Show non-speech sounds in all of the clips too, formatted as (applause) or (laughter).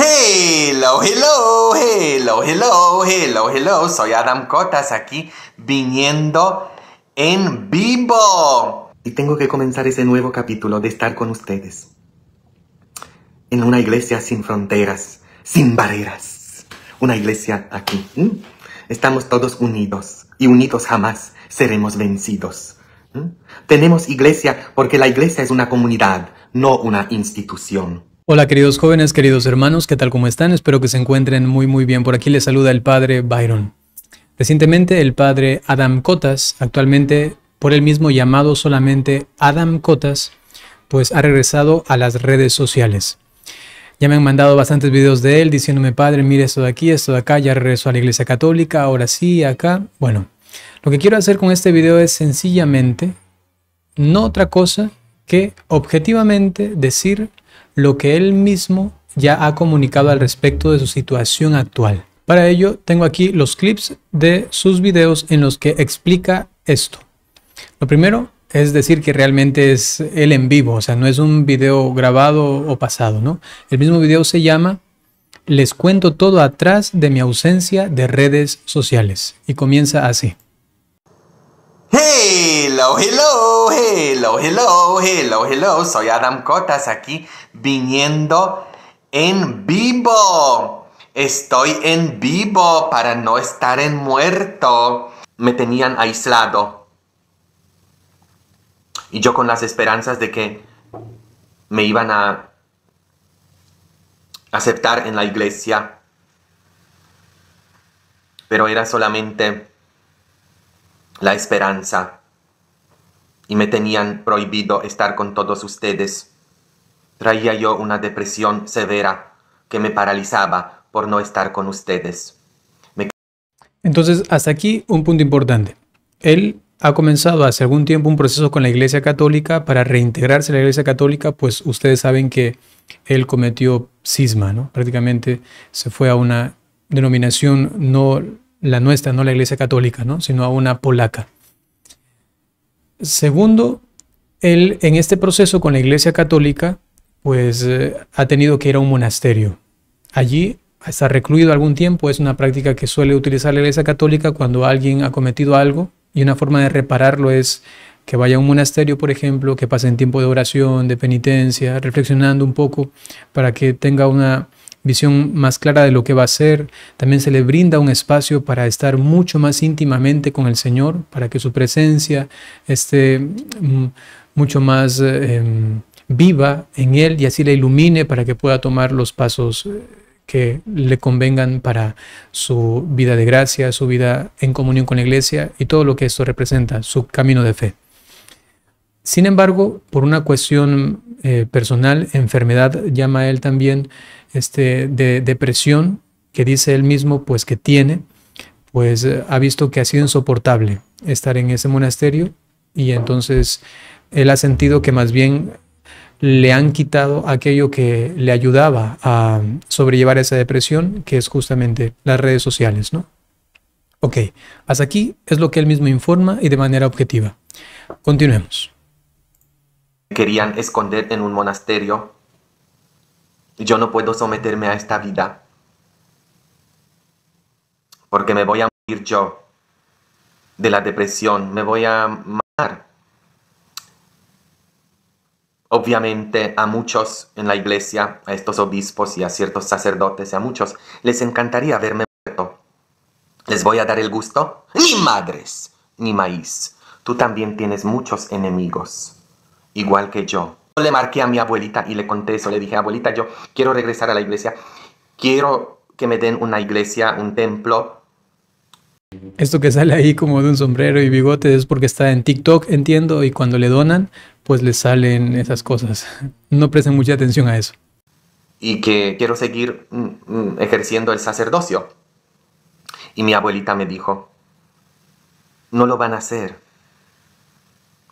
Hello, hello, hello, hello, hello, hello. Soy Adam Cotas aquí viniendo en vivo. Y tengo que comenzar ese nuevo capítulo de estar con ustedes. En una iglesia sin fronteras, sin barreras. Una iglesia aquí. Estamos todos unidos y unidos jamás seremos vencidos. Tenemos iglesia porque la iglesia es una comunidad, no una institución. Hola queridos jóvenes, queridos hermanos, ¿qué tal cómo están? Espero que se encuentren muy muy bien. Por aquí les saluda el padre Byron. Recientemente el padre Adam Cotas, actualmente por el mismo llamado solamente Adam Cotas, pues ha regresado a las redes sociales. Ya me han mandado bastantes videos de él diciéndome, padre, mire esto de aquí, esto de acá, ya regresó a la iglesia católica, ahora sí, acá. Bueno, lo que quiero hacer con este video es sencillamente, no otra cosa que objetivamente decir lo que él mismo ya ha comunicado al respecto de su situación actual. Para ello, tengo aquí los clips de sus videos en los que explica esto. Lo primero es decir que realmente es él en vivo, o sea, no es un video grabado o pasado, ¿no? El mismo video se llama Les cuento todo atrás de mi ausencia de redes sociales y comienza así. Hello, hello, hello, hello, hello, hello. Soy Adam Cotas aquí viniendo en vivo. Estoy en vivo para no estar en muerto. Me tenían aislado. Y yo con las esperanzas de que me iban a aceptar en la iglesia. Pero era solamente la esperanza y me tenían prohibido estar con todos ustedes. Traía yo una depresión severa que me paralizaba por no estar con ustedes. Entonces, hasta aquí un punto importante. Él ha comenzado hace algún tiempo un proceso con la Iglesia Católica para reintegrarse a la Iglesia Católica, pues ustedes saben que él cometió cisma, ¿no? Prácticamente se fue a una denominación no la nuestra, no la Iglesia Católica, ¿no? sino a una polaca. Segundo, él en este proceso con la Iglesia Católica, pues eh, ha tenido que ir a un monasterio. Allí está recluido algún tiempo, es una práctica que suele utilizar la Iglesia Católica cuando alguien ha cometido algo y una forma de repararlo es que vaya a un monasterio, por ejemplo, que pase en tiempo de oración, de penitencia, reflexionando un poco para que tenga una visión más clara de lo que va a ser. También se le brinda un espacio para estar mucho más íntimamente con el Señor, para que su presencia esté mm, mucho más eh, em, viva en Él y así le ilumine para que pueda tomar los pasos eh, que le convengan para su vida de gracia, su vida en comunión con la iglesia y todo lo que esto representa, su camino de fe. Sin embargo, por una cuestión eh, personal, enfermedad, llama él también, este, de depresión, que dice él mismo, pues que tiene, pues eh, ha visto que ha sido insoportable estar en ese monasterio y entonces él ha sentido que más bien le han quitado aquello que le ayudaba a sobrellevar esa depresión, que es justamente las redes sociales, ¿no? Ok, hasta aquí es lo que él mismo informa y de manera objetiva. Continuemos querían esconder en un monasterio. Yo no puedo someterme a esta vida porque me voy a morir yo de la depresión, me voy a matar. Obviamente a muchos en la iglesia, a estos obispos y a ciertos sacerdotes, a muchos, les encantaría verme muerto. ¿Les voy a dar el gusto? Ni madres, ni maíz. Tú también tienes muchos enemigos igual que yo. Le marqué a mi abuelita y le conté eso. Le dije, abuelita, yo quiero regresar a la iglesia. Quiero que me den una iglesia, un templo. Esto que sale ahí como de un sombrero y bigote es porque está en TikTok, entiendo, y cuando le donan, pues le salen esas cosas. No presten mucha atención a eso. Y que quiero seguir mm, mm, ejerciendo el sacerdocio. Y mi abuelita me dijo, no lo van a hacer,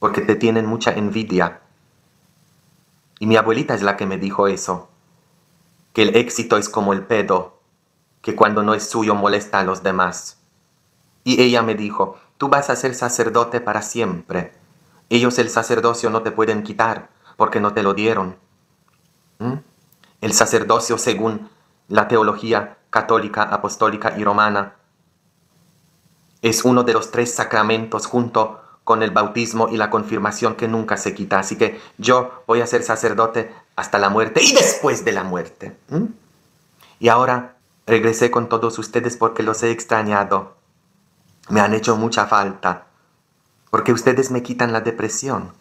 porque te tienen mucha envidia. Y mi abuelita es la que me dijo eso, que el éxito es como el pedo, que cuando no es suyo molesta a los demás. Y ella me dijo, tú vas a ser sacerdote para siempre. Ellos el sacerdocio no te pueden quitar porque no te lo dieron. ¿Mm? El sacerdocio según la teología católica, apostólica y romana es uno de los tres sacramentos junto con el bautismo y la confirmación que nunca se quita. Así que yo voy a ser sacerdote hasta la muerte y después de la muerte. ¿Mm? Y ahora regresé con todos ustedes porque los he extrañado. Me han hecho mucha falta. Porque ustedes me quitan la depresión.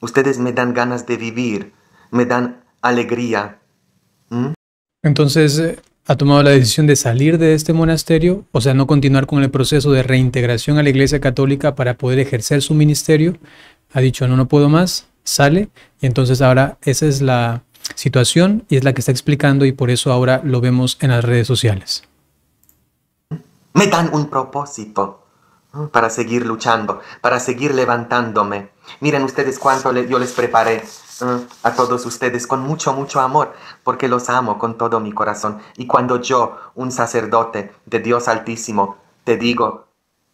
Ustedes me dan ganas de vivir. Me dan alegría. ¿Mm? Entonces, eh, ha tomado la decisión de salir de este monasterio, o sea, no continuar con el proceso de reintegración a la Iglesia Católica para poder ejercer su ministerio, ha dicho, no, no puedo más, sale, y entonces ahora esa es la situación y es la que está explicando y por eso ahora lo vemos en las redes sociales. Me dan un propósito para seguir luchando, para seguir levantándome. Miren ustedes cuánto yo les preparé a todos ustedes con mucho, mucho amor, porque los amo con todo mi corazón. Y cuando yo, un sacerdote de Dios Altísimo, te digo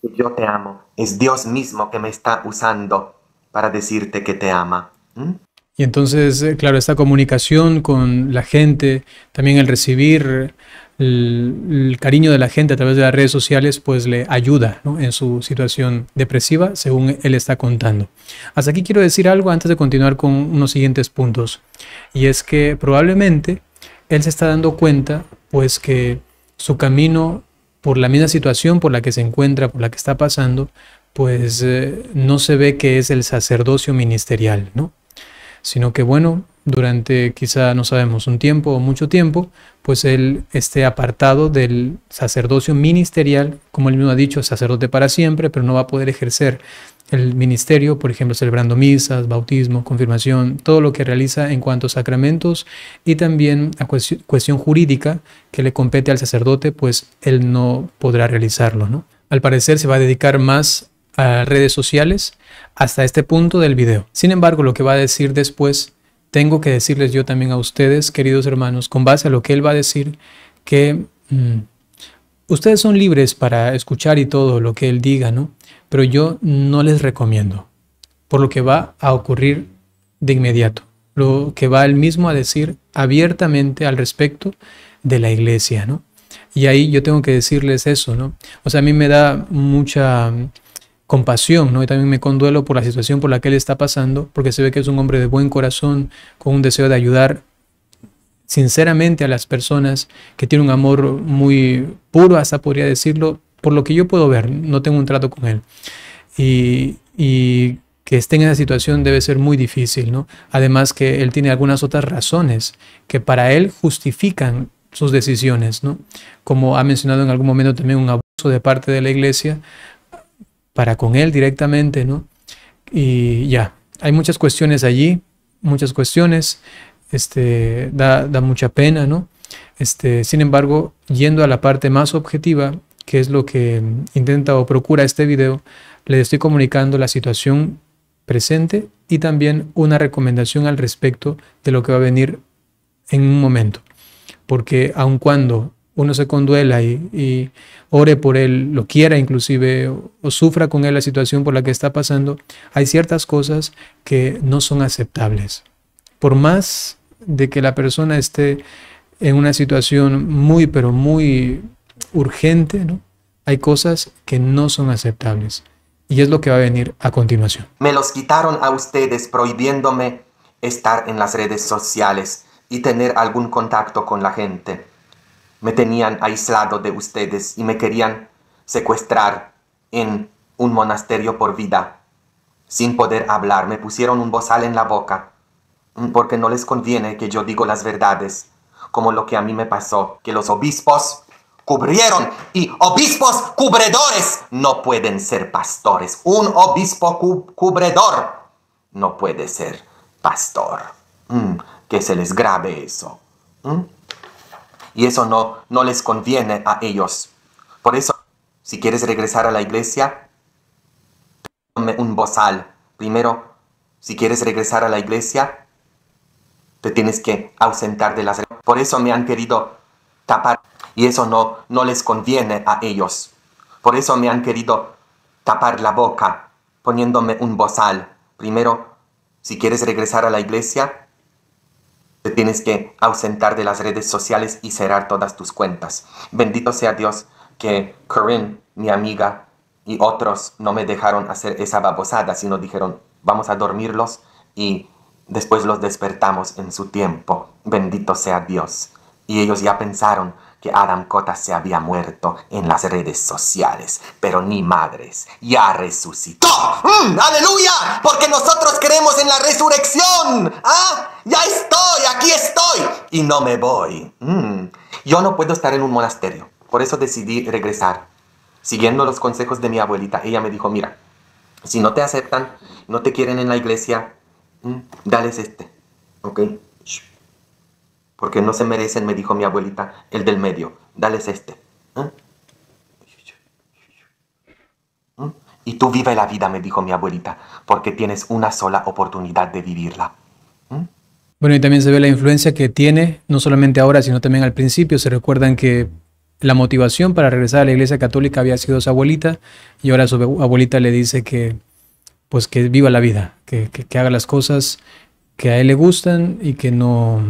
que yo te amo, es Dios mismo que me está usando para decirte que te ama. ¿Mm? Y entonces, eh, claro, esta comunicación con la gente, también el recibir el, cariño de la gente a través de las redes sociales pues le ayuda en su situación depresiva, según él está contando. Hasta aquí quiero decir algo antes de continuar con unos siguientes puntos, y es que probablemente él se está dando cuenta pues que su camino por la misma situación por la que se encuentra, por la que está pasando, pues eh, no se ve que es el sacerdocio ministerial, ¿no? Sino que bueno, durante quizá, no sabemos, un tiempo o mucho tiempo, pues él esté apartado del sacerdocio ministerial, como él mismo ha dicho, sacerdote para siempre, pero no va a poder ejercer el ministerio, por ejemplo, celebrando misas, bautismo, confirmación, todo lo que realiza en cuanto a sacramentos y también a cuestión jurídica que le compete al sacerdote, pues él no podrá realizarlo. ¿no? Al parecer se va a dedicar más a redes sociales hasta este punto del video. Sin embargo, lo que va a decir después tengo que decirles yo también a ustedes, queridos hermanos, con base a lo que Él va a decir, que mm, ustedes son libres para escuchar y todo lo que Él diga, ¿no? Pero yo no les recomiendo, por lo que va a ocurrir de inmediato, lo que va Él mismo a decir abiertamente al respecto de la iglesia, ¿no? Y ahí yo tengo que decirles eso, ¿no? O sea, a mí me da mucha compasión, ¿no? Y también me conduelo por la situación por la que él está pasando, porque se ve que es un hombre de buen corazón, con un deseo de ayudar sinceramente a las personas, que tiene un amor muy puro, hasta podría decirlo, por lo que yo puedo ver, no tengo un trato con él. Y, y que esté en esa situación debe ser muy difícil, ¿no? Además que él tiene algunas otras razones que para él justifican sus decisiones, ¿no? Como ha mencionado en algún momento también un abuso de parte de la iglesia, para con Él directamente, ¿no? Y ya, hay muchas cuestiones allí, muchas cuestiones, este, da, mucha pena, ¿no? Este, sin embargo, yendo a la parte más objetiva, que es lo que intenta o procura este video, le estoy comunicando la situación presente y también una recomendación al respecto de lo que va a venir en un momento. Porque aun cuando uno se conduela y, ore por él, lo quiera inclusive, o, sufra con él la situación por la que está pasando, hay ciertas cosas que no son aceptables. Por más de que la persona esté en una situación muy, pero muy urgente, hay cosas que no son aceptables. Y es lo que va a venir a continuación. Me los quitaron a ustedes prohibiéndome estar en las redes sociales y tener algún contacto con la gente me tenían aislado de ustedes y me querían secuestrar en un monasterio por vida. Sin poder hablar, me pusieron un bozal en la boca, mm, porque no les conviene que yo digo las verdades, como lo que a mí me pasó, que los obispos cubrieron y obispos cubredores no pueden ser pastores. Un obispo cubredor no puede ser pastor. Mm, que se les grabe eso. Mm y eso no, no les conviene a ellos. Por eso, si quieres regresar a la iglesia, tome un bozal. Primero, si quieres regresar a la iglesia, te tienes que ausentar de las... Por eso me han querido tapar y eso no, no les conviene a ellos. Por eso me han querido tapar la boca poniéndome un bozal. Primero, si quieres regresar a la iglesia, tienes que ausentar de las redes sociales y cerrar todas tus cuentas. Bendito sea Dios que Corinne, mi amiga, y otros no me dejaron hacer esa babosada, sino dijeron, vamos a dormirlos y después los despertamos en su tiempo. Bendito sea Dios. Y ellos ya pensaron, que Adam Cota se había muerto en las redes sociales, pero ni madres, ya resucitó. Mm, ¡Aleluya! Porque nosotros creemos en la resurrección. ¡Ah! ¡Ya estoy! ¡Aquí estoy! Y no me voy. Mm, yo no puedo estar en un monasterio, por eso decidí regresar. Siguiendo los consejos de mi abuelita, ella me dijo, mira, si no te aceptan, no te quieren en la iglesia, mm, dales este. ¿Ok? porque no se merecen, me dijo mi abuelita, el del medio, dales este. ¿eh? ¿Mm? Y tú vive la vida, me dijo mi abuelita, porque tienes una sola oportunidad de vivirla. ¿Mm? Bueno, y también se ve la influencia que tiene, no solamente ahora, sino también al principio. Se recuerdan que la motivación para regresar a la iglesia católica había sido su abuelita, y ahora su abuelita le dice que, pues, que viva la vida, que haga las cosas que a él le gustan y que no,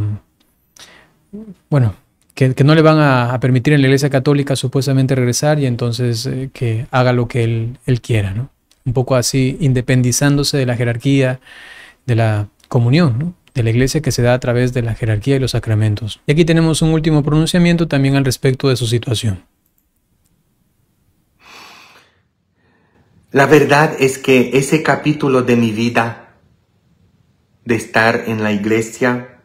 bueno, que, no le van a, permitir en la Iglesia Católica supuestamente regresar y entonces eh, que haga lo que él, quiera, ¿no? Un poco así, independizándose de la jerarquía, de la comunión, ¿no? de la iglesia que se da a través de la jerarquía y los sacramentos. Y aquí tenemos un último pronunciamiento también al respecto de su situación. La verdad es que ese capítulo de mi vida, de estar en la iglesia,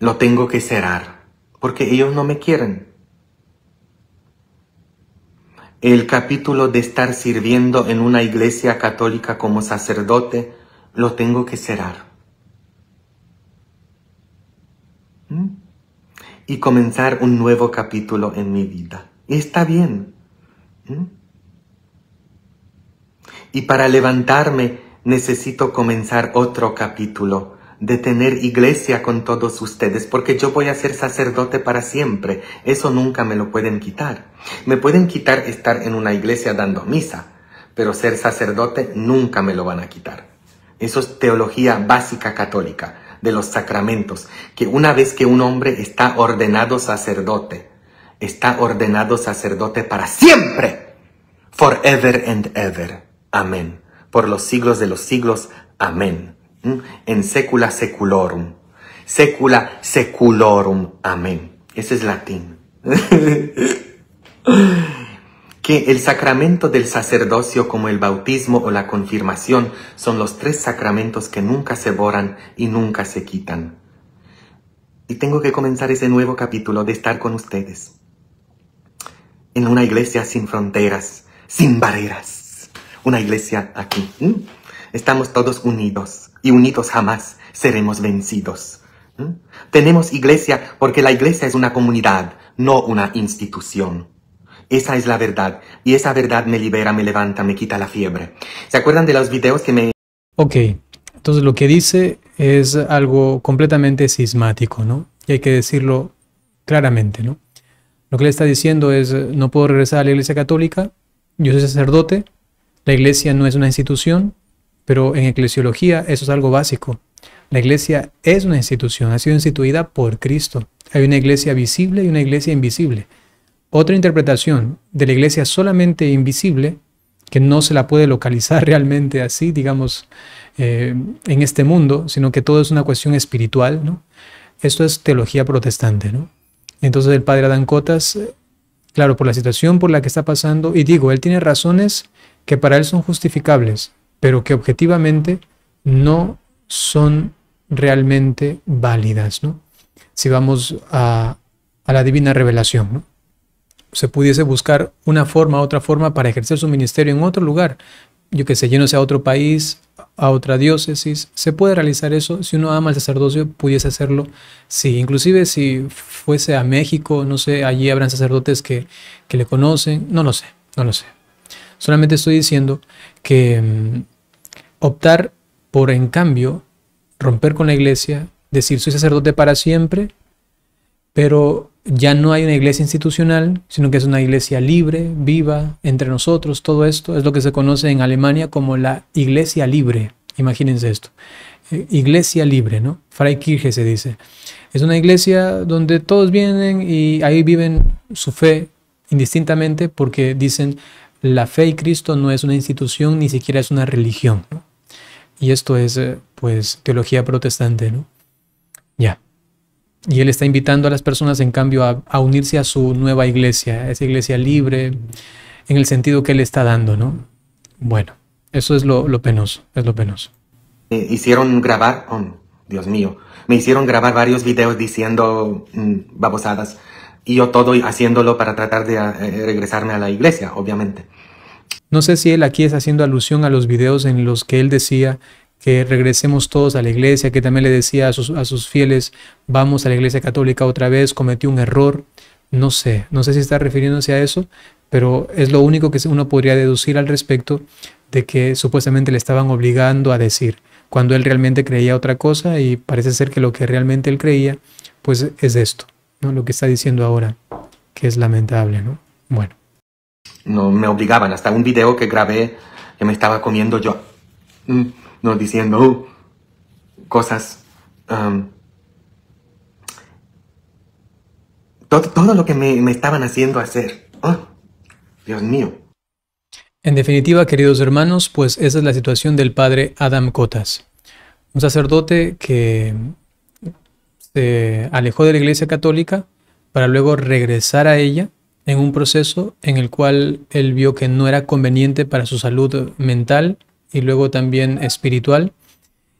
lo tengo que cerrar porque ellos no me quieren. El capítulo de estar sirviendo en una iglesia católica como sacerdote lo tengo que cerrar. ¿Mm? Y comenzar un nuevo capítulo en mi vida. Está bien. ¿Mm? Y para levantarme necesito comenzar otro capítulo de tener iglesia con todos ustedes, porque yo voy a ser sacerdote para siempre. Eso nunca me lo pueden quitar. Me pueden quitar estar en una iglesia dando misa, pero ser sacerdote nunca me lo van a quitar. Eso es teología básica católica de los sacramentos, que una vez que un hombre está ordenado sacerdote, está ordenado sacerdote para siempre, forever and ever. Amén. Por los siglos de los siglos. Amén en secula seculorum. Secula seculorum. Amén. ese es latín. (laughs) que el sacramento del sacerdocio como el bautismo o la confirmación son los tres sacramentos que nunca se borran y nunca se quitan. Y tengo que comenzar ese nuevo capítulo de estar con ustedes. En una iglesia sin fronteras, sin barreras. Una iglesia aquí. Estamos todos unidos y unidos jamás seremos vencidos. ¿Mm? Tenemos iglesia porque la iglesia es una comunidad, no una institución. Esa es la verdad y esa verdad me libera, me levanta, me quita la fiebre. ¿Se acuerdan de los videos que me... Ok, entonces lo que dice es algo completamente sismático, ¿no? Y hay que decirlo claramente, ¿no? Lo que le está diciendo es, no puedo regresar a la iglesia católica, yo soy sacerdote, la iglesia no es una institución, pero en eclesiología eso es algo básico. La iglesia es una institución, ha sido instituida por Cristo. Hay una iglesia visible y una iglesia invisible. Otra interpretación de la iglesia solamente invisible, que no se la puede localizar (laughs) realmente así, digamos, eh, en este mundo, sino que todo es una cuestión espiritual, ¿no? Esto es teología protestante, ¿no? Entonces el padre Adán Cotas, eh, claro, por la situación por la que está pasando, y digo, él tiene razones que para él son justificables, pero que objetivamente no son realmente válidas. Si vamos a, la divina revelación, se pudiese buscar una forma, otra forma para ejercer su ministerio en otro lugar, yo que sé, sé a otro país, a otra diócesis, se puede realizar eso, si uno ama el sacerdocio, pudiese hacerlo, sí, inclusive si fuese a México, no sé, allí habrán sacerdotes que, que le conocen, no lo sé, no lo sé, Solamente estoy diciendo que mm, optar por, en cambio, romper con la iglesia, decir soy sacerdote para siempre, pero ya no hay una iglesia institucional, sino que es una iglesia libre, viva, entre nosotros, todo esto es lo que se conoce en Alemania como la iglesia libre. Imagínense esto. Eh, iglesia libre, ¿no? Freikirche se dice. Es una iglesia donde todos vienen y ahí viven su fe indistintamente porque dicen la fe y Cristo no es una institución, ni siquiera es una religión. Y esto es, eh, pues, teología protestante, ¿no? Ya. Y él está invitando a las personas, en cambio, a, unirse a su nueva iglesia, a esa iglesia libre, en el sentido que él está dando, ¿no? Bueno, eso es lo, penoso, es lo penoso. Me hicieron grabar, oh, Dios mío, me hicieron grabar varios videos diciendo mm, babosadas y yo todo haciéndolo para tratar de eh, regresarme a la iglesia, obviamente. No sé si él aquí está haciendo alusión a los videos en los que él decía que regresemos todos a la iglesia, que también le decía a sus, a sus fieles, vamos a la iglesia católica otra vez, cometió un error. No sé, no sé si está refiriéndose a eso, pero es lo único que uno podría deducir al respecto de que supuestamente le estaban obligando a decir, cuando él realmente creía otra cosa y parece ser que lo que realmente él creía, pues es esto. ¿no? Lo que está diciendo ahora, que es lamentable, ¿no? Bueno. No, me obligaban, hasta un video que grabé que me estaba comiendo yo, mm, no diciendo oh, cosas. Um, todo, lo que me, me estaban haciendo hacer. Oh, Dios mío. En definitiva, queridos hermanos, pues esa es la situación del padre Adam Cotas, un sacerdote que se este, alejó de la Iglesia Católica para luego regresar a ella en un proceso en el cual él vio que no era conveniente para su salud mental y luego también espiritual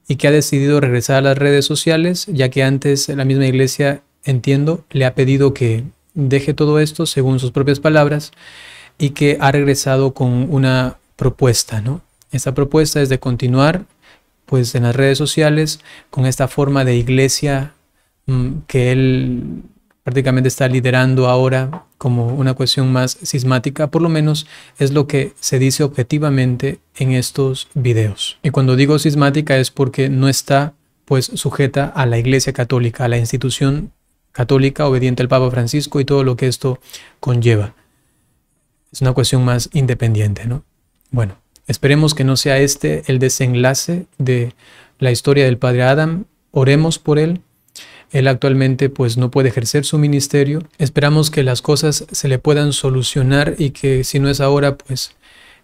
y que ha decidido regresar a las redes sociales, ya que antes la misma iglesia, entiendo, le ha pedido que deje todo esto, según sus propias palabras, y que ha regresado con una propuesta, ¿no? Esta propuesta es de continuar, pues, en las redes sociales con esta forma de iglesia Mm, que él prácticamente está liderando ahora como una cuestión más sismática, por lo menos es lo que se dice objetivamente en estos videos. Y cuando digo sismática es porque no está pues sujeta a la Iglesia Católica, a la institución católica obediente al Papa Francisco y todo lo que esto conlleva. Es una cuestión más independiente, ¿no? Bueno, esperemos que no sea este el desenlace de la historia del Padre Adam. Oremos por él él actualmente pues no puede ejercer su ministerio. Esperamos que las cosas se le puedan solucionar y que si no es ahora pues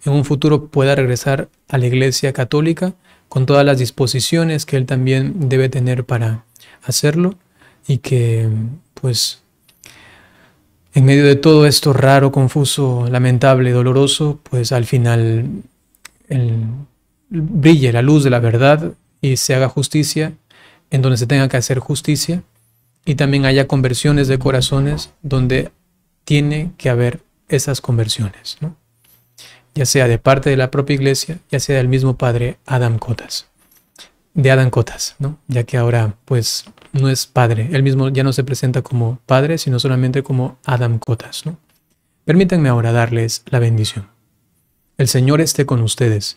en un futuro pueda regresar a la Iglesia Católica con todas las disposiciones que él también debe tener para hacerlo y que pues en medio de todo esto raro, confuso, lamentable, doloroso, pues al final brille la luz de la verdad y se haga justicia en donde se tenga que hacer justicia y también haya conversiones de corazones donde tiene que haber esas conversiones, ¿no? ya sea de parte de la propia iglesia, ya sea del mismo padre Adam Cotas, de Adam Cotas, ¿no? ya que ahora pues no es padre, él mismo ya no se presenta como padre, sino solamente como Adam Cotas. ¿no? Permítanme ahora darles la bendición. El Señor esté con ustedes